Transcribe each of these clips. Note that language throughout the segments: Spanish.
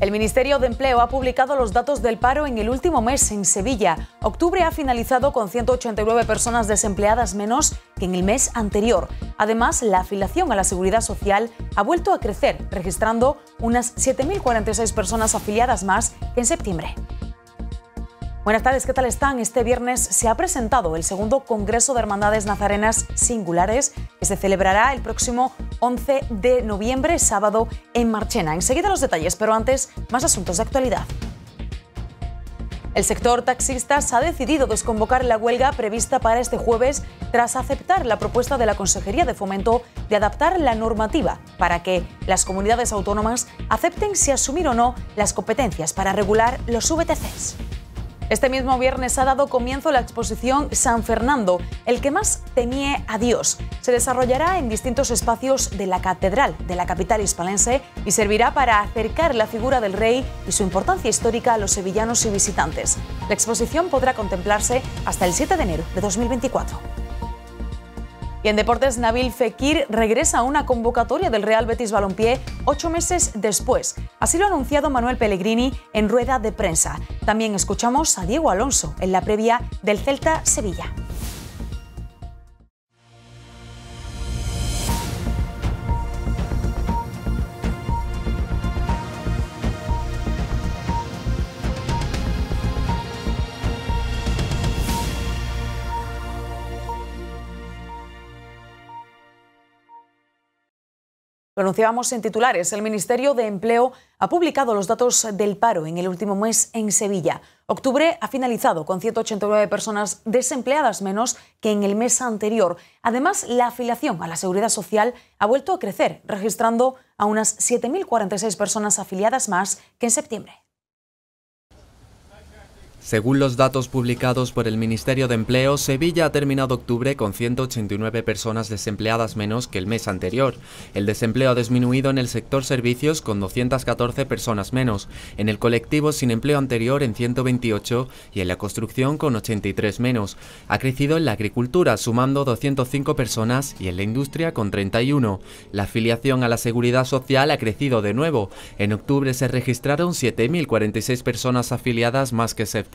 El Ministerio de Empleo ha publicado los datos del paro en el último mes en Sevilla. Octubre ha finalizado con 189 personas desempleadas menos que en el mes anterior. Además, la afiliación a la Seguridad Social ha vuelto a crecer, registrando unas 7.046 personas afiliadas más que en septiembre. Buenas tardes, ¿qué tal están? Este viernes se ha presentado el segundo Congreso de Hermandades Nazarenas Singulares que se celebrará el próximo 11 de noviembre, sábado, en Marchena. Enseguida los detalles, pero antes, más asuntos de actualidad. El sector taxistas ha decidido desconvocar la huelga prevista para este jueves tras aceptar la propuesta de la Consejería de Fomento de adaptar la normativa para que las comunidades autónomas acepten si asumir o no las competencias para regular los VTCs. Este mismo viernes ha dado comienzo la exposición San Fernando, el que más temía a Dios. Se desarrollará en distintos espacios de la catedral de la capital hispalense y servirá para acercar la figura del rey y su importancia histórica a los sevillanos y visitantes. La exposición podrá contemplarse hasta el 7 de enero de 2024. Y en deportes, Nabil Fekir regresa a una convocatoria del Real Betis Balompié ocho meses después. Así lo ha anunciado Manuel Pellegrini en rueda de prensa. También escuchamos a Diego Alonso en la previa del Celta Sevilla. Lo en titulares. El Ministerio de Empleo ha publicado los datos del paro en el último mes en Sevilla. Octubre ha finalizado con 189 personas desempleadas menos que en el mes anterior. Además, la afiliación a la Seguridad Social ha vuelto a crecer, registrando a unas 7.046 personas afiliadas más que en septiembre. Según los datos publicados por el Ministerio de Empleo, Sevilla ha terminado octubre con 189 personas desempleadas menos que el mes anterior. El desempleo ha disminuido en el sector servicios con 214 personas menos, en el colectivo sin empleo anterior en 128 y en la construcción con 83 menos. Ha crecido en la agricultura sumando 205 personas y en la industria con 31. La afiliación a la seguridad social ha crecido de nuevo. En octubre se registraron 7.046 personas afiliadas más que septiembre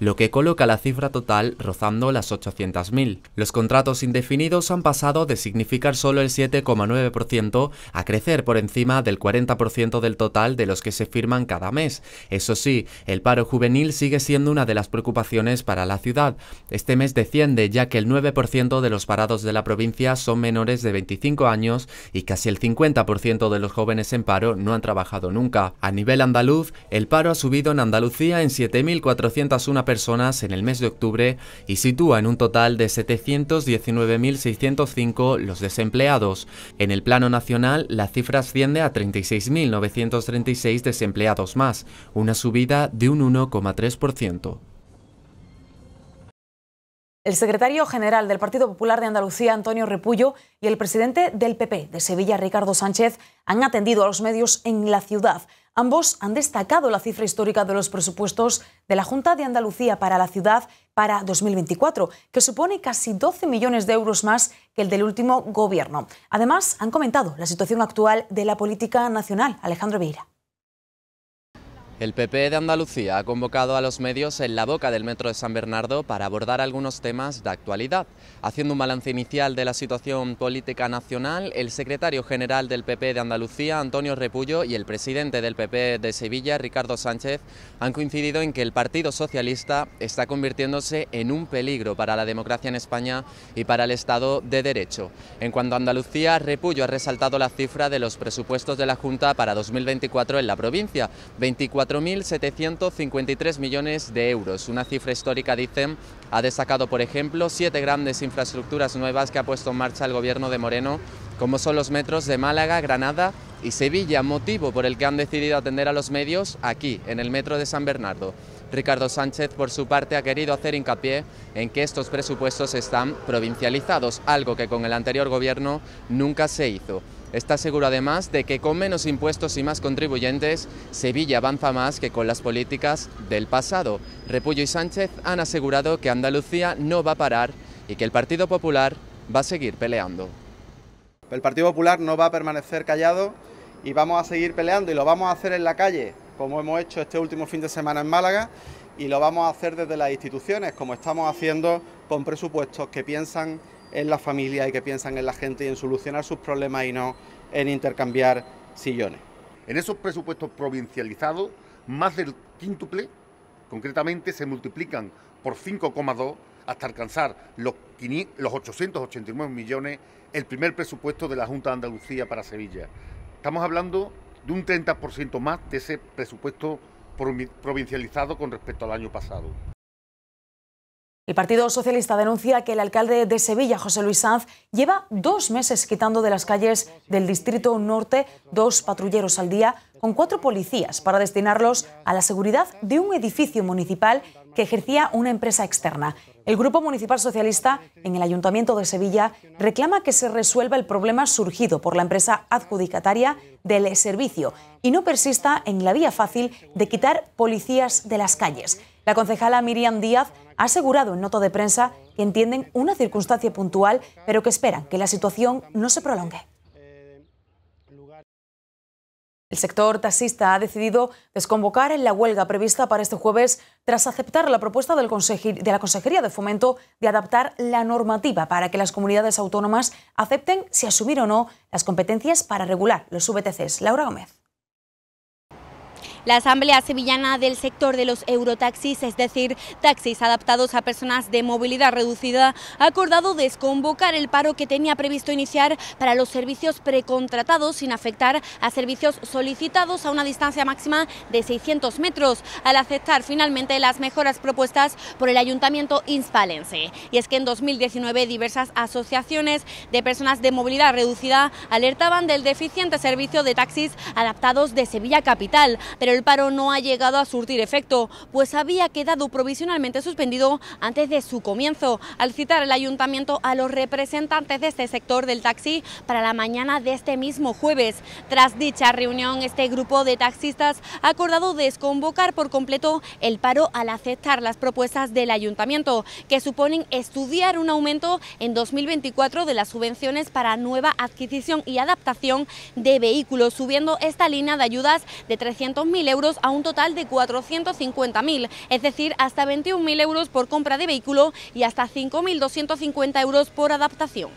lo que coloca la cifra total rozando las 800.000. Los contratos indefinidos han pasado de significar solo el 7,9% a crecer por encima del 40% del total de los que se firman cada mes. Eso sí, el paro juvenil sigue siendo una de las preocupaciones para la ciudad. Este mes desciende ya que el 9% de los parados de la provincia son menores de 25 años y casi el 50% de los jóvenes en paro no han trabajado nunca. A nivel andaluz, el paro ha subido en Andalucía en 7.400 401 personas en el mes de octubre y sitúa en un total de 719.605 los desempleados. En el plano nacional, la cifra asciende a 36.936 desempleados más, una subida de un 1,3% el secretario general del Partido Popular de Andalucía, Antonio Repullo, y el presidente del PP de Sevilla, Ricardo Sánchez, han atendido a los medios en la ciudad. Ambos han destacado la cifra histórica de los presupuestos de la Junta de Andalucía para la ciudad para 2024, que supone casi 12 millones de euros más que el del último gobierno. Además, han comentado la situación actual de la política nacional. Alejandro Vieira. El PP de Andalucía ha convocado a los medios en la boca del Metro de San Bernardo para abordar algunos temas de actualidad. Haciendo un balance inicial de la situación política nacional, el secretario general del PP de Andalucía, Antonio Repullo, y el presidente del PP de Sevilla, Ricardo Sánchez, han coincidido en que el Partido Socialista está convirtiéndose en un peligro para la democracia en España y para el Estado de Derecho. En cuanto a Andalucía, Repullo ha resaltado la cifra de los presupuestos de la Junta para 2024 en la provincia, 24 4.753 millones de euros. Una cifra histórica, dicen, ha destacado, por ejemplo, siete grandes infraestructuras nuevas que ha puesto en marcha el gobierno de Moreno, como son los metros de Málaga, Granada y Sevilla, motivo por el que han decidido atender a los medios aquí, en el metro de San Bernardo. Ricardo Sánchez, por su parte, ha querido hacer hincapié en que estos presupuestos están provincializados, algo que con el anterior gobierno nunca se hizo. Está seguro además de que con menos impuestos y más contribuyentes, Sevilla avanza más que con las políticas del pasado. Repullo y Sánchez han asegurado que Andalucía no va a parar y que el Partido Popular va a seguir peleando. El Partido Popular no va a permanecer callado y vamos a seguir peleando y lo vamos a hacer en la calle, como hemos hecho este último fin de semana en Málaga, y lo vamos a hacer desde las instituciones, como estamos haciendo con presupuestos que piensan en la familia y que piensan en la gente y en solucionar sus problemas y no en intercambiar sillones. En esos presupuestos provincializados, más del quíntuple, concretamente, se multiplican por 5,2 hasta alcanzar los, 889 millones el primer presupuesto de la Junta de Andalucía para Sevilla. Estamos hablando de un 30% más de ese presupuesto provincializado con respecto al año pasado. El Partido Socialista denuncia que el alcalde de Sevilla, José Luis Sanz, lleva dos meses quitando de las calles del Distrito Norte dos patrulleros al día con cuatro policías para destinarlos a la seguridad de un edificio municipal que ejercía una empresa externa. El Grupo Municipal Socialista en el Ayuntamiento de Sevilla reclama que se resuelva el problema surgido por la empresa adjudicataria del servicio y no persista en la vía fácil de quitar policías de las calles. La concejala Miriam Díaz ha asegurado en nota de prensa que entienden una circunstancia puntual, pero que esperan que la situación no se prolongue. El sector taxista ha decidido desconvocar en la huelga prevista para este jueves tras aceptar la propuesta de la Consejería de Fomento de adaptar la normativa para que las comunidades autónomas acepten si asumir o no las competencias para regular los VTCs. Laura Gómez. La Asamblea Sevillana del sector de los eurotaxis, es decir, taxis adaptados a personas de movilidad reducida, ha acordado desconvocar el paro que tenía previsto iniciar para los servicios precontratados sin afectar a servicios solicitados a una distancia máxima de 600 metros, al aceptar finalmente las mejoras propuestas por el Ayuntamiento inspalense. Y es que en 2019 diversas asociaciones de personas de movilidad reducida alertaban del deficiente servicio de taxis adaptados de Sevilla Capital, el paro no ha llegado a surtir efecto, pues había quedado provisionalmente suspendido antes de su comienzo, al citar el ayuntamiento a los representantes de este sector del taxi para la mañana de este mismo jueves. Tras dicha reunión, este grupo de taxistas ha acordado desconvocar por completo el paro al aceptar las propuestas del ayuntamiento, que suponen estudiar un aumento en 2024 de las subvenciones para nueva adquisición y adaptación de vehículos, subiendo esta línea de ayudas de 300.000 euros a un total de 450.000, es decir, hasta 21.000 euros por compra de vehículo y hasta 5.250 euros por adaptación.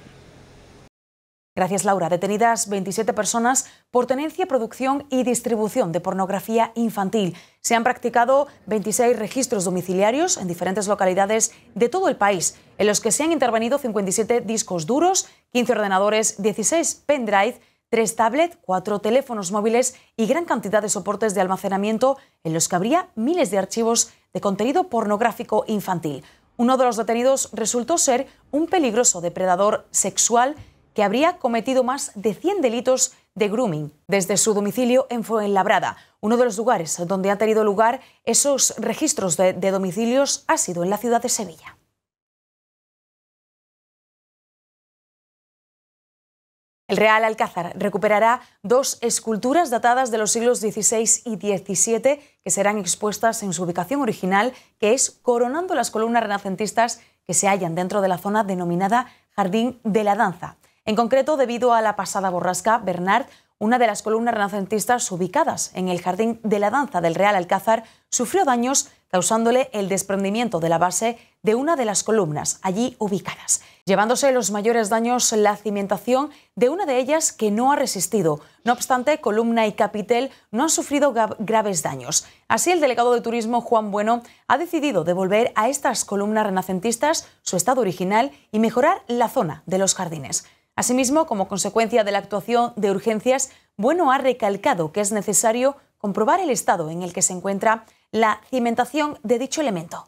Gracias, Laura. Detenidas 27 personas por tenencia, producción y distribución de pornografía infantil. Se han practicado 26 registros domiciliarios en diferentes localidades de todo el país, en los que se han intervenido 57 discos duros, 15 ordenadores, 16 pendrive tres tablets, cuatro teléfonos móviles y gran cantidad de soportes de almacenamiento en los que habría miles de archivos de contenido pornográfico infantil. Uno de los detenidos resultó ser un peligroso depredador sexual que habría cometido más de 100 delitos de grooming desde su domicilio en Fuenlabrada. Uno de los lugares donde ha tenido lugar esos registros de domicilios ha sido en la ciudad de Sevilla. El Real Alcázar recuperará dos esculturas datadas de los siglos XVI y XVII que serán expuestas en su ubicación original, que es coronando las columnas renacentistas que se hallan dentro de la zona denominada Jardín de la Danza. En concreto, debido a la pasada borrasca, Bernard, una de las columnas renacentistas ubicadas en el Jardín de la Danza del Real Alcázar, sufrió daños causándole el desprendimiento de la base de una de las columnas allí ubicadas llevándose los mayores daños la cimentación de una de ellas que no ha resistido. No obstante, columna y capitel no han sufrido graves daños. Así, el delegado de Turismo, Juan Bueno, ha decidido devolver a estas columnas renacentistas su estado original y mejorar la zona de los jardines. Asimismo, como consecuencia de la actuación de urgencias, Bueno ha recalcado que es necesario comprobar el estado en el que se encuentra la cimentación de dicho elemento.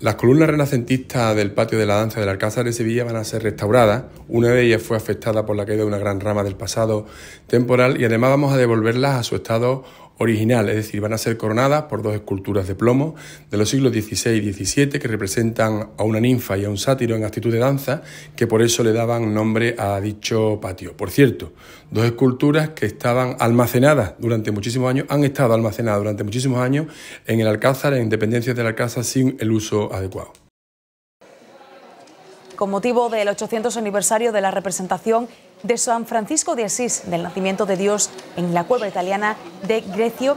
Las columnas renacentistas del patio de la danza del Alcázar de Sevilla van a ser restauradas. Una de ellas fue afectada por la caída de una gran rama del pasado temporal y además vamos a devolverlas a su estado original, es decir, van a ser coronadas por dos esculturas de plomo de los siglos XVI y XVII que representan a una ninfa y a un sátiro en actitud de danza, que por eso le daban nombre a dicho patio. Por cierto, dos esculturas que estaban almacenadas durante muchísimos años, han estado almacenadas durante muchísimos años en el Alcázar, en dependencias del Alcázar, sin el uso adecuado con motivo del 800 aniversario de la representación de San Francisco de Asís, del nacimiento de Dios en la cueva italiana de Grecio.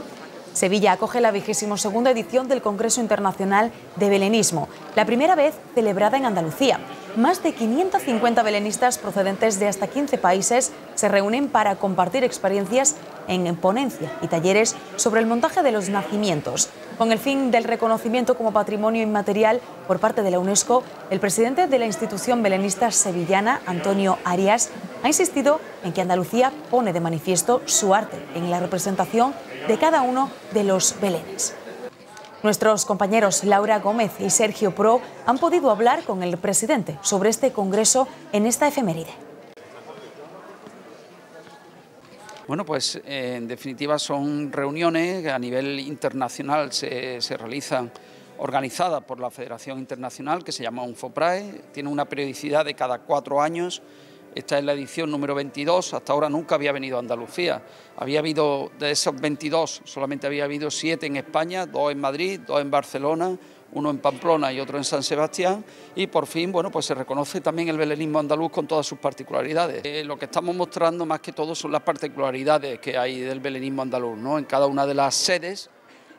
Sevilla acoge la segunda edición del Congreso Internacional de Belenismo, la primera vez celebrada en Andalucía. Más de 550 belenistas procedentes de hasta 15 países se reúnen para compartir experiencias en ponencia y talleres sobre el montaje de los nacimientos. Con el fin del reconocimiento como patrimonio inmaterial por parte de la UNESCO, el presidente de la institución belenista sevillana, Antonio Arias, ha insistido en que Andalucía pone de manifiesto su arte en la representación de cada uno de los belenes. Nuestros compañeros Laura Gómez y Sergio Pro han podido hablar con el presidente sobre este congreso en esta efeméride. Bueno, pues eh, en definitiva son reuniones a nivel internacional se, realizan organizadas por la Federación Internacional que se llama UNFOPRAE, tiene una periodicidad de cada cuatro años, esta es la edición número 22, hasta ahora nunca había venido a Andalucía, había habido de esos 22, solamente había habido siete en España, dos en Madrid, dos en Barcelona, uno en Pamplona y otro en San Sebastián, y por fin, bueno, pues se reconoce también el belenismo andaluz con todas sus particularidades. Eh, lo que estamos mostrando más que todo son las particularidades que hay del belenismo andaluz, ¿no? En cada una de las sedes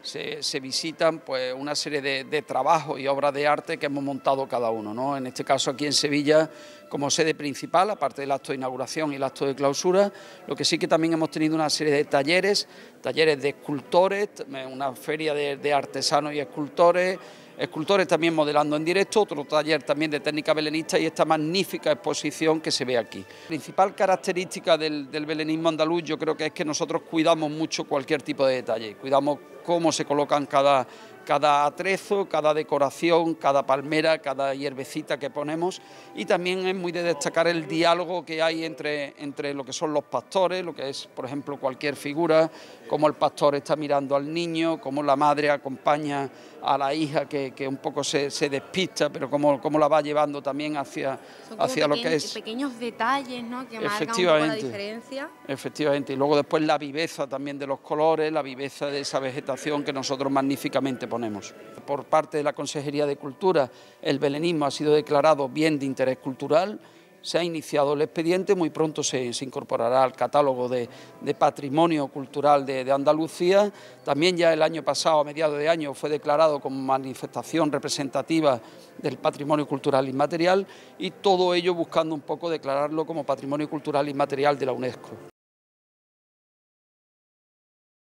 se, visitan pues, una serie de, trabajos y obras de arte que hemos montado cada uno. ¿no? En este caso aquí en Sevilla, como sede principal, aparte del acto de inauguración y el acto de clausura, lo que sí que también hemos tenido una serie de talleres, talleres de escultores, una feria de, artesanos y escultores, escultores también modelando en directo, otro taller también de técnica belenista y esta magnífica exposición que se ve aquí. principal característica del, del belenismo andaluz yo creo que es que nosotros cuidamos mucho cualquier tipo de detalle, cuidamos cómo se colocan cada, cada atrezo, cada decoración, cada palmera, cada hierbecita que ponemos y también es muy de destacar el diálogo que hay entre, entre lo que son los pastores, lo que es por ejemplo cualquier figura, cómo el pastor está mirando al niño, cómo la madre acompaña a la hija que, un poco se, se despista, pero cómo la va llevando también hacia, hacia lo que es... Pequeños detalles, Que marcan un la diferencia. Efectivamente, y luego después la viveza también de los colores, la viveza de esa vegetación que nosotros magníficamente ponemos. Por parte de la Consejería de Cultura, el belenismo ha sido declarado bien de interés cultural, se ha iniciado el expediente, muy pronto se, incorporará al catálogo de, de patrimonio cultural de, de, Andalucía. También ya el año pasado, a mediados de año, fue declarado como manifestación representativa del patrimonio cultural inmaterial y todo ello buscando un poco declararlo como patrimonio cultural inmaterial de la UNESCO.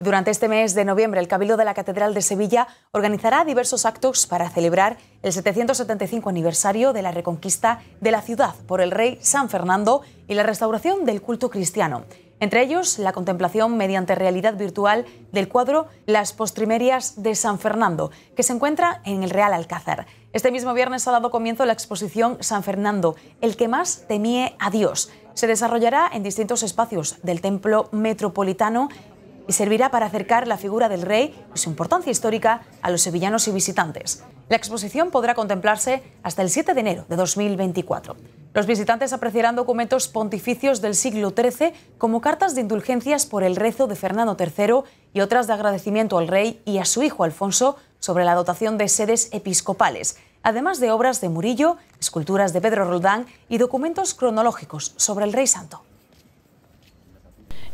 Durante este mes de noviembre, el Cabildo de la Catedral de Sevilla organizará diversos actos para celebrar el 775 aniversario de la reconquista de la ciudad por el rey San Fernando y la restauración del culto cristiano. Entre ellos, la contemplación mediante realidad virtual del cuadro Las Postrimerias de San Fernando, que se encuentra en el Real Alcázar. Este mismo viernes ha dado comienzo la exposición San Fernando, el que más temía a Dios. Se desarrollará en distintos espacios del Templo Metropolitano y servirá para acercar la figura del rey y su importancia histórica a los sevillanos y visitantes. La exposición podrá contemplarse hasta el 7 de enero de 2024. Los visitantes apreciarán documentos pontificios del siglo XIII como cartas de indulgencias por el rezo de Fernando III y otras de agradecimiento al rey y a su hijo Alfonso sobre la dotación de sedes episcopales, además de obras de Murillo, esculturas de Pedro Roldán y documentos cronológicos sobre el rey santo.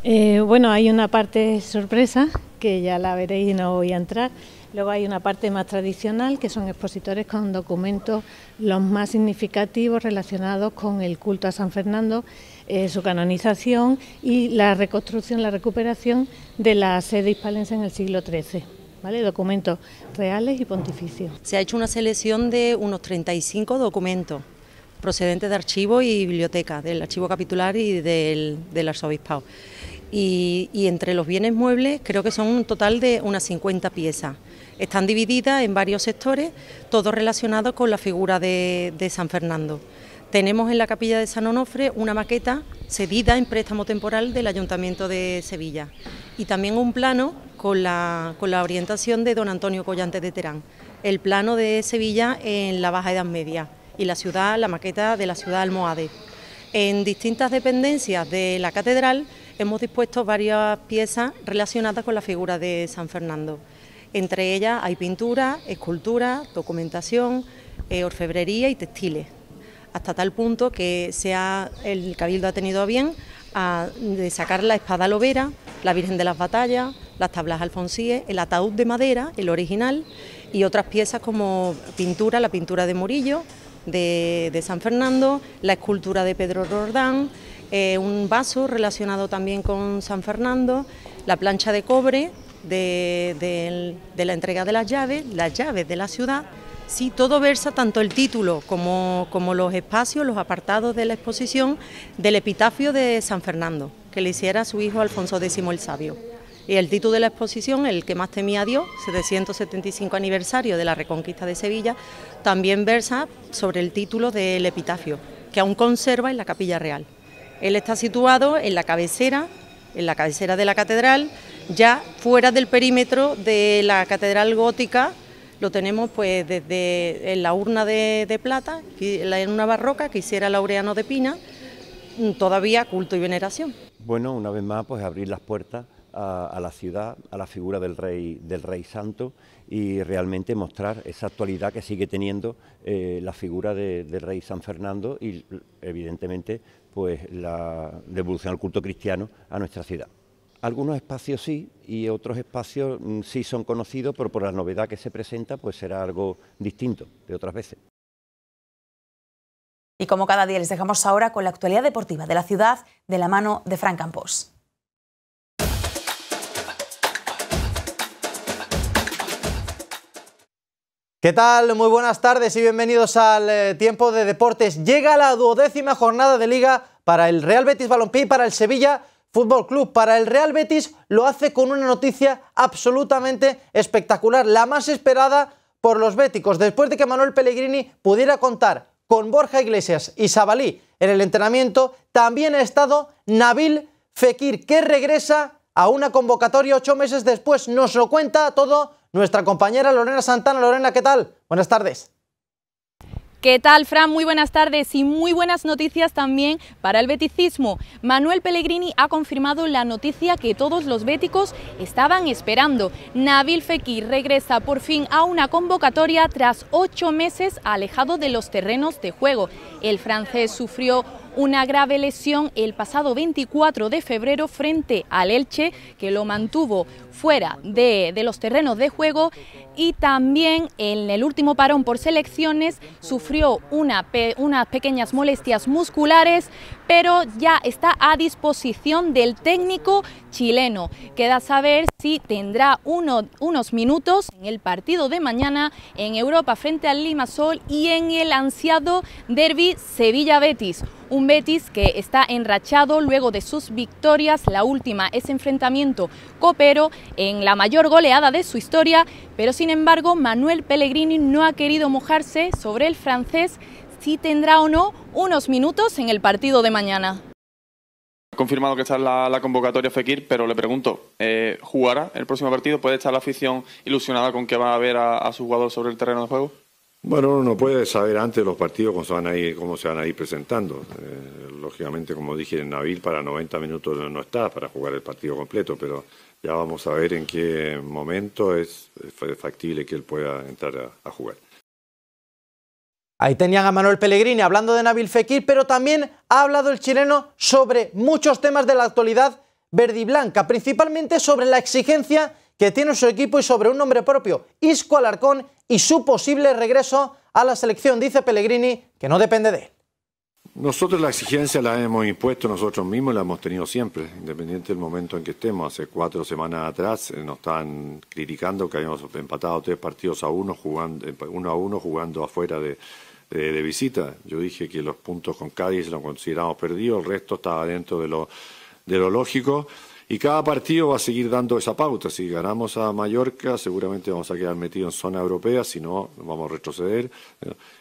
Eh, bueno, hay una parte sorpresa que ya la veréis y no voy a entrar. Luego hay una parte más tradicional que son expositores con documentos los más significativos relacionados con el culto a San Fernando, eh, su canonización y la reconstrucción, la recuperación de la sede hispalense en el siglo XIII. ¿Vale? Documentos reales y pontificios. Se ha hecho una selección de unos 35 documentos procedentes de archivos y bibliotecas, del archivo capitular y del, del arzobispado y, entre los bienes muebles creo que son un total de unas 50 piezas. Están divididas en varios sectores, todos relacionados con la figura de, San Fernando. Tenemos en la capilla de San Onofre una maqueta cedida en préstamo temporal del Ayuntamiento de Sevilla y también un plano con la, con la orientación de don Antonio Collantes de Terán, el plano de Sevilla en la Baja Edad Media y la ciudad, la maqueta de la ciudad almohade. En distintas dependencias de la catedral hemos dispuesto varias piezas relacionadas con la figura de San Fernando. Entre ellas hay pintura, escultura, documentación, eh, orfebrería y textiles, hasta tal punto que el Cabildo ha tenido a bien de sacar la espada lobera, la Virgen de las Batallas, las tablas alfonsíes, el ataúd de madera, el original, y otras piezas como pintura, la pintura de Murillo, de, de San Fernando, la escultura de Pedro Rordán, eh, un vaso relacionado también con San Fernando, la plancha de cobre de, la entrega de las llaves, las llaves de la ciudad. Sí, todo versa, tanto el título como, los espacios, los apartados de la exposición, del epitafio de San Fernando, que le hiciera su hijo Alfonso X el Sabio. Y el título de la exposición, El que más temía Dios, 775 aniversario de la Reconquista de Sevilla, también versa sobre el título del epitafio, que aún conserva en la Capilla Real. Él está situado en la cabecera, en la cabecera de la catedral, ya fuera del perímetro de la catedral gótica. Lo tenemos pues desde la urna de, de plata, en una barroca que hiciera Laureano de Pina, todavía culto y veneración. Bueno, una vez más, pues abrir las puertas a, la ciudad, a la figura del rey, del rey santo y realmente mostrar esa actualidad que sigue teniendo eh, la figura del rey San Fernando y evidentemente pues la devolución al culto cristiano a nuestra ciudad. Algunos espacios sí y otros espacios mm, sí son conocidos, pero por la novedad que se presenta pues será algo distinto de otras veces. Y como cada día les dejamos ahora con la actualidad deportiva de la ciudad de la mano de Fran Campos. ¿Qué tal? Muy buenas tardes y bienvenidos al eh, Tiempo de Deportes. Llega la duodécima jornada de liga para el Real Betis Balompié y para el Sevilla Fútbol Club. Para el Real Betis lo hace con una noticia absolutamente espectacular, la más esperada por los béticos. Después de que Manuel Pellegrini pudiera contar con Borja Iglesias y Sabalí en el entrenamiento, también ha estado Nabil Fekir, que regresa a una convocatoria ocho meses después. Nos lo cuenta todo nuestra compañera Lorena Santana. Lorena, ¿qué tal? Buenas tardes. ¿Qué tal, Fran? Muy buenas tardes y muy buenas noticias también para el beticismo. Manuel Pellegrini ha confirmado la noticia que todos los béticos estaban esperando. Nabil Fekir regresa por fin a una convocatoria tras ocho meses alejado de los terrenos de juego. El francés sufrió una grave lesión el pasado 24 de febrero frente al Elche, que lo mantuvo fuera de, los terrenos de juego y también en el último parón por selecciones sufrió una unas pequeñas molestias musculares, pero ya está a disposición del técnico chileno. Queda saber si tendrá unos minutos en el partido de mañana en Europa frente al Limasol y en el ansiado Derby Sevilla-Betis. Un Betis que está enrachado luego de sus victorias. La última es enfrentamiento copero en la mayor goleada de su historia. Pero sin embargo, Manuel Pellegrini no ha querido mojarse sobre el francés si tendrá o no unos minutos en el partido de mañana. confirmado que está la, convocatoria Fekir, pero le pregunto, eh, ¿jugará el próximo partido? ¿Puede estar la afición ilusionada con que va a ver a su jugador sobre el terreno de juego? Bueno, uno no puede saber antes los partidos cómo se van a ir, presentando. Eh, lógicamente, como dije en Nabil, para 90 minutos no está para jugar el partido completo, pero ya vamos a ver en qué momento es factible que él pueda entrar a, jugar. Ahí tenían a Manuel Pellegrini hablando de Nabil Fekir, pero también ha hablado el chileno sobre muchos temas de la actualidad verde y blanca, principalmente sobre la exigencia que tiene su equipo y sobre un nombre propio, Isco Alarcón, y su posible regreso a la selección, dice Pellegrini, que no depende de él. Nosotros la exigencia la hemos impuesto nosotros mismos, y la hemos tenido siempre, independiente del momento en que estemos. Hace cuatro semanas atrás eh, nos estaban criticando que habíamos empatado tres partidos a uno, jugando, eh, uno a uno, jugando afuera de, visita. Yo dije que los puntos con Cádiz los consideramos perdidos, el resto estaba dentro de lo lógico. Y cada partido va a seguir dando esa pauta. Si ganamos a Mallorca, seguramente vamos a quedar metidos en zona europea, si no, vamos a retroceder.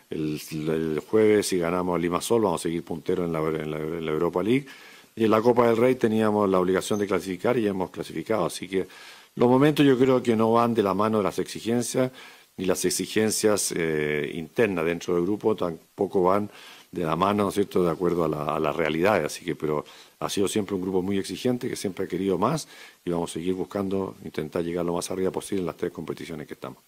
El, jueves, si ganamos a Limasol, vamos a seguir puntero en la, Europa League. Y en la Copa del Rey teníamos la obligación de clasificar y hemos clasificado. Así que los momentos yo creo que no van de la mano de las exigencias, ni las exigencias eh, internas dentro del grupo tampoco van de la mano, ¿no es cierto?, de acuerdo a la, realidad. Así que, pero ha sido siempre un grupo muy exigente, que siempre ha querido más y vamos a seguir buscando, intentar llegar lo más arriba posible en las tres competiciones que estamos.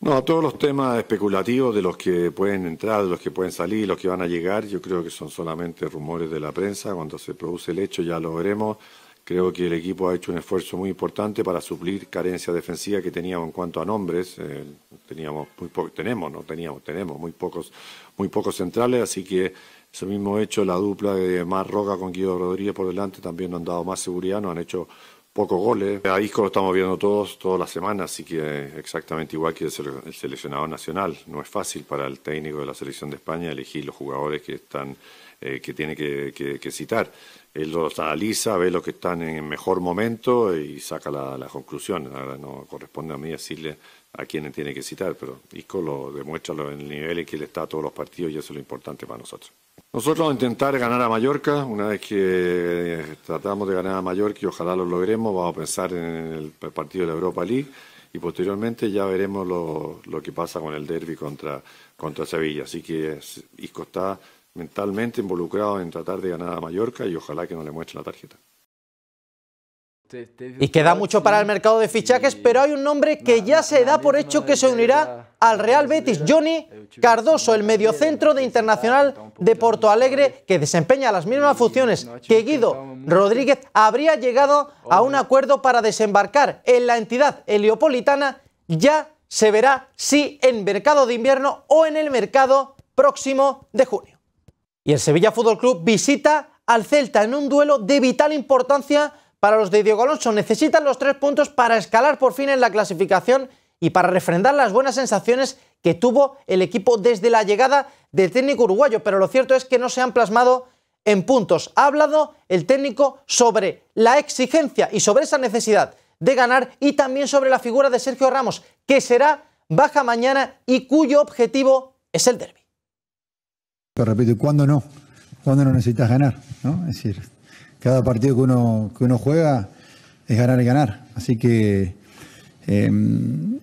No, a todos los temas especulativos de los que pueden entrar, de los que pueden salir, los que van a llegar, yo creo que son solamente rumores de la prensa. Cuando se produce el hecho ya lo veremos. Creo que el equipo ha hecho un esfuerzo muy importante para suplir carencia defensiva que teníamos en cuanto a nombres. Eh, teníamos muy po tenemos, no teníamos, tenemos muy pocos muy pocos centrales, así que ese mismo hecho, la dupla de Mar Roca con Guido Rodríguez por delante también nos han dado más seguridad, nos han hecho pocos goles. A Isco lo estamos viendo todos, todas las semanas, así que exactamente igual que el seleccionado nacional. No es fácil para el técnico de la selección de España elegir los jugadores que están eh, que tiene que, citar. Él los analiza, ve los que están en mejor momento y saca las conclusiones. conclusión. Ahora no corresponde a mí decirle a quienes tiene que citar, pero Isco lo demuestra en el nivel en que le está a todos los partidos y eso es lo importante para nosotros. Nosotros vamos a intentar ganar a Mallorca, una vez que eh, tratamos de ganar a Mallorca y ojalá lo logremos, vamos a pensar en el partido de la Europa League y posteriormente ya veremos lo, que pasa con el derby contra, contra Sevilla. Así que Isco está mentalmente involucrado en tratar de ganar a Mallorca y ojalá que no le muestre la tarjeta. Y queda mucho para el mercado de fichajes, pero hay un nombre que ya se da por hecho que se unirá al Real Betis, Johnny Cardoso, el mediocentro de Internacional de Porto Alegre, que desempeña las mismas funciones que Guido Rodríguez, habría llegado a un acuerdo para desembarcar en la entidad heliopolitana. Ya se verá si en mercado de invierno o en el mercado próximo de junio. Y el Sevilla Fútbol Club visita al Celta en un duelo de vital importancia para los de Diego Alonso. Necesitan los tres puntos para escalar por fin en la clasificación y para refrendar las buenas sensaciones que tuvo el equipo desde la llegada del técnico uruguayo. Pero lo cierto es que no se han plasmado en puntos. Ha hablado el técnico sobre la exigencia y sobre esa necesidad de ganar y también sobre la figura de Sergio Ramos, que será baja mañana y cuyo objetivo es el derby. Te repito, ¿cuándo no? ¿Cuándo no necesitas ganar? ¿no? Es decir, cada partido que uno, que uno juega es ganar y ganar. Así que em,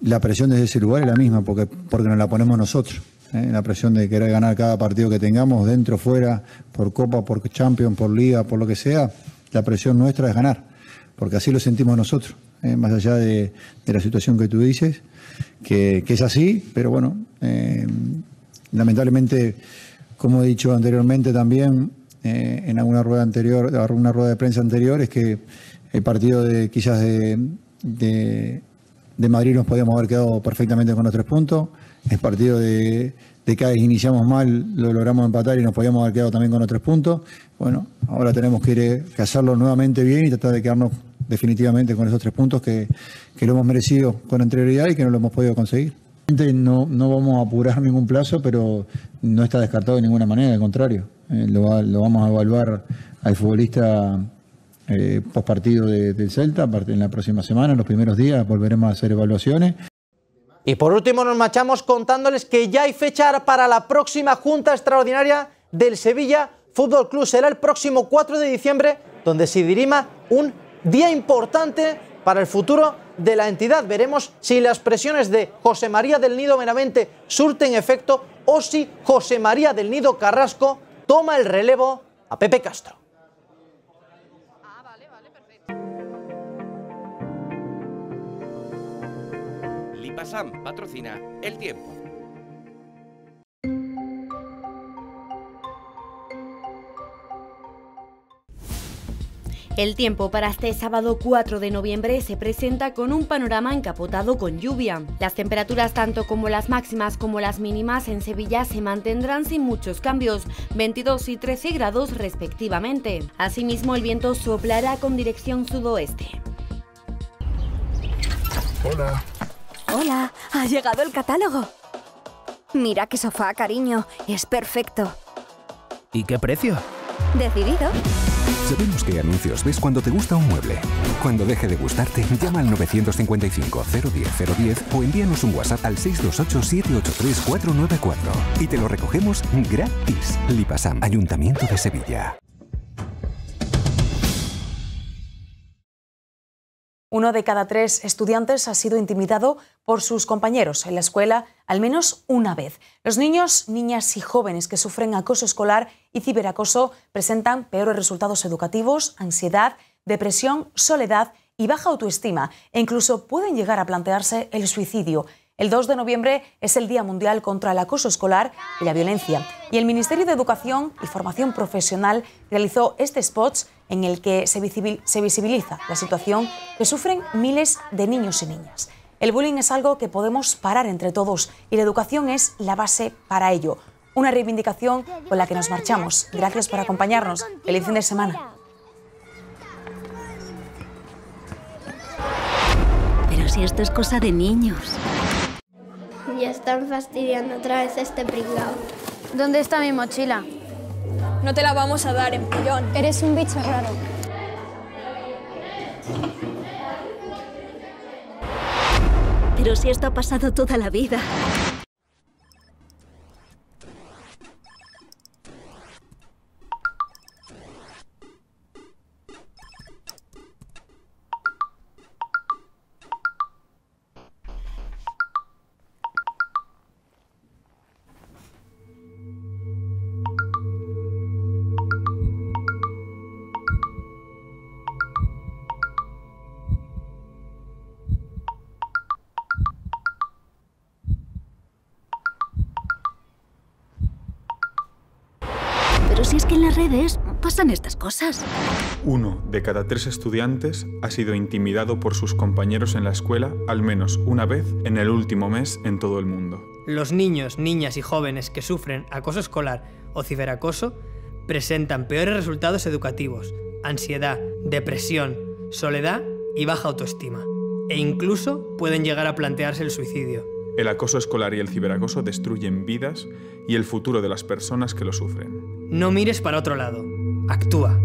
la presión desde ese lugar es la misma, porque, porque nos la ponemos nosotros. ¿eh? La presión de querer ganar cada partido que tengamos, dentro, fuera, por Copa, por Champions, por Liga, por lo que sea, la presión nuestra es ganar, porque así lo sentimos nosotros, ¿eh? más allá de, la situación que tú dices, que es así, pero bueno, em, lamentablemente, como he dicho anteriormente también, eh, en alguna rueda anterior, alguna rueda de prensa anterior, es que el partido de quizás de, de, Madrid nos podíamos haber quedado perfectamente con los tres puntos. El partido de, de Cádiz iniciamos mal, lo logramos empatar y nos podíamos haber quedado también con los tres puntos. Bueno, ahora tenemos que, ir, eh, que hacerlo nuevamente bien y tratar de quedarnos definitivamente con esos tres puntos que lo hemos merecido con anterioridad y que no lo hemos podido conseguir. No, vamos a apurar ningún plazo, pero no está descartado de ninguna manera, al contrario. Eh, lo, vamos a evaluar al futbolista eh, post partido del Celta, en la próxima semana, en los primeros días, volveremos a hacer evaluaciones. Y por último nos marchamos contándoles que ya hay fecha para la próxima Junta Extraordinaria del Sevilla Fútbol Club. Será el próximo 4 de diciembre donde se dirima un día importante para el futuro de la entidad. Veremos si las presiones de José María del Nido meramente surten efecto o si José María del Nido Carrasco toma el relevo a Pepe Castro. patrocina El Tiempo. El tiempo para este sábado 4 de noviembre se presenta con un panorama encapotado con lluvia. Las temperaturas tanto como las máximas como las mínimas en Sevilla se mantendrán sin muchos cambios, 22 y 13 grados respectivamente. Asimismo, el viento soplará con dirección sudoeste. Hola. Hola, ha llegado el catálogo. Mira qué sofá, cariño, es perfecto. ¿Y qué precio? Decidido. Sabemos qué anuncios ves cuando te gusta un mueble. Cuando deje de gustarte, llama al 955 010 o envíanos un WhatsApp al 628-783-494 y te lo recogemos gratis. Lipasam, Ayuntamiento de Sevilla. Uno de cada tres estudiantes ha sido intimidado por sus compañeros en la escuela al menos una vez. Los niños, niñas y jóvenes que sufren acoso escolar y ciberacoso presentan peores resultados educativos, ansiedad, depresión, soledad y baja autoestima e incluso pueden llegar a plantearse el suicidio. El 2 de noviembre es el Día Mundial contra el Acoso Escolar y la Violencia y el Ministerio de Educación y Formación Profesional realizó este spot en el que se visibiliza la situación que sufren miles de niños y niñas. El bullying es algo que podemos parar entre todos y la educación es la base para ello. Una reivindicación con la que nos marchamos. Gracias por acompañarnos. Feliz fin de semana. Pero si esto es cosa de niños. Ya están fastidiando otra vez este pringao. ¿Dónde está mi mochila? No te la vamos a dar, empollón. Eres un bicho raro. Pero si esto ha pasado toda la vida. si es que en las redes pasan estas cosas. Uno de cada tres estudiantes ha sido intimidado por sus compañeros en la escuela al menos una vez en el último mes en todo el mundo. Los niños, niñas y jóvenes que sufren acoso escolar o ciberacoso presentan peores resultados educativos, ansiedad, depresión, soledad y baja autoestima. E incluso pueden llegar a plantearse el suicidio. El acoso escolar y el ciberacoso destruyen vidas y el futuro de las personas que lo sufren. No mires para otro lado. Actúa.